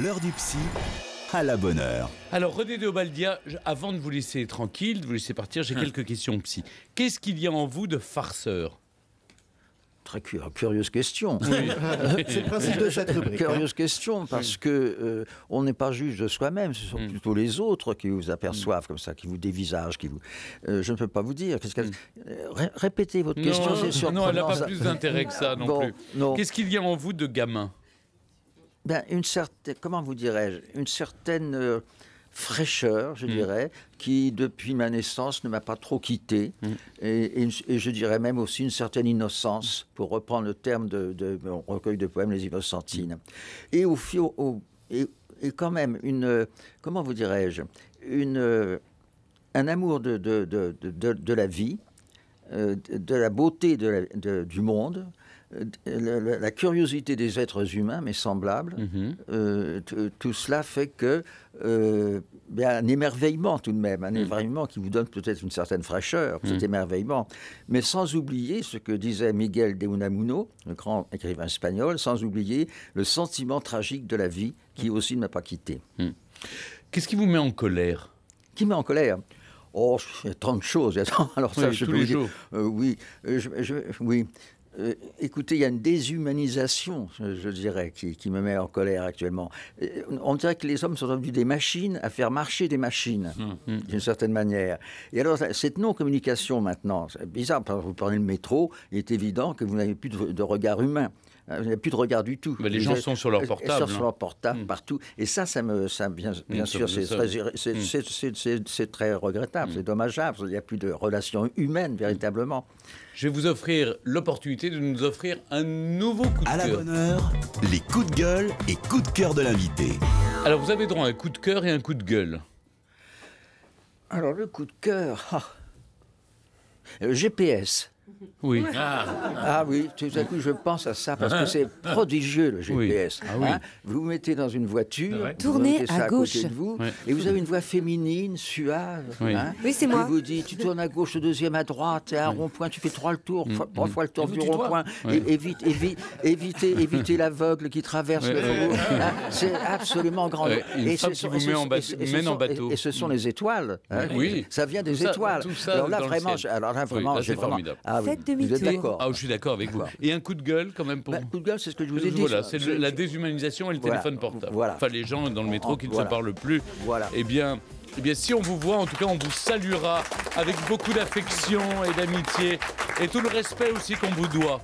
l'heure du psy à la bonne heure. Alors René Deobaldia, avant de vous laisser tranquille, de vous laisser partir, j'ai hum. quelques questions psy. Qu'est-ce qu'il y a en vous de farceur Très euh, curieuse question. c'est le principe de cette hein. Curieuse question parce que euh, on n'est pas juge de soi-même, ce sont hum. plutôt les autres qui vous aperçoivent hum. comme ça, qui vous dévisagent, qui vous. Euh, je ne peux pas vous dire. répétez votre question, c'est Non, elle n'a pas plus d'intérêt que ça non plus. Qu'est-ce qu'il y a en vous de gamin ben, une certaine, comment vous dirais-je, une certaine euh, fraîcheur, je mm. dirais, qui depuis ma naissance ne m'a pas trop quitté, mm. et, je dirais même aussi une certaine innocence, pour reprendre le terme de, mon recueil de poèmes Les Innocentines. Mm. Et au, et, quand même euh, comment vous dirais-je, euh, un amour de la vie euh, de la beauté du monde, euh, la, curiosité des êtres humains, mais semblables, mhm. euh, tout cela fait que ben, un émerveillement tout de même, un mhm. émerveillement qui vous donne peut-être une certaine fraîcheur, cet mhm. émerveillement, mais sans oublier ce que disait Miguel de Unamuno, le grand écrivain espagnol, sans oublier le sentiment tragique de la vie qui aussi ne m'a pas quitté. Qu'est-ce qui vous met en colère Qui met en colère Oh, c'est de choses. Alors ça, oui, je peux Dire, euh, oui, euh, je, oui. Euh, écoutez, il y a une déshumanisation, je, dirais, qui, me met en colère actuellement. On dirait que les hommes sont devenus des machines à faire marcher des machines, hum, hum. d'une certaine manière. Et alors, cette non-communication maintenant, c'est bizarre, vous prenez le métro, il est évident que vous n'avez plus de regard humain. Euh, il n'y a plus de regard du tout. Mais les, gens sont sur leur euh, portable. Ils sont sur hein. leur portable hmm. partout. Et ça, ça me, ça, bien, bien sûr, c'est très, très, regrettable, hmm. c'est dommageable. Il n'y a plus de relations humaines véritablement. Je vais vous offrir l'opportunité de nous offrir un nouveau coup de cœur. À la bonne heure, les coups de gueule et coups de cœur de l'invité. Alors, vous avez droit à un coup de cœur et un coup de gueule. Alors, le coup de cœur. Ah. Euh, GPS. Oui. Ah. ah. oui, tout à coup je pense à ça parce que ah. c'est prodigieux le GPS. Ah hein. vous vous mettez dans une voiture, tournez à, gauche de vous, et vous avez une voix féminine, suave. qui hein. vous dit tu tournes à gauche, deuxième à droite, et à un rond-point, tu fais trois le tour, mm, trois mm. fois le tour du rond-point, et évitez, l'aveugle qui traverse le hein. C'est absolument grand. et, ce sont, vous en bateau. et ce sont les étoiles. Oui. Ça vient des étoiles. Alors là vraiment, alors là vraiment, j'ai ah vous êtes d'accord Ah, je suis d'accord avec vous. Et un coup de gueule quand même pour. Bah, un coup de gueule, c'est ce que je vous ai euh, dit. Voilà, c'est la déshumanisation et le téléphone portable. Voilà. Enfin, les gens dans le métro qui ne se parlent plus. Voilà. Eh bien. Eh bien, si on vous voit, en tout cas, on vous saluera avec beaucoup d'affection et d'amitié et tout le respect aussi qu'on vous doit.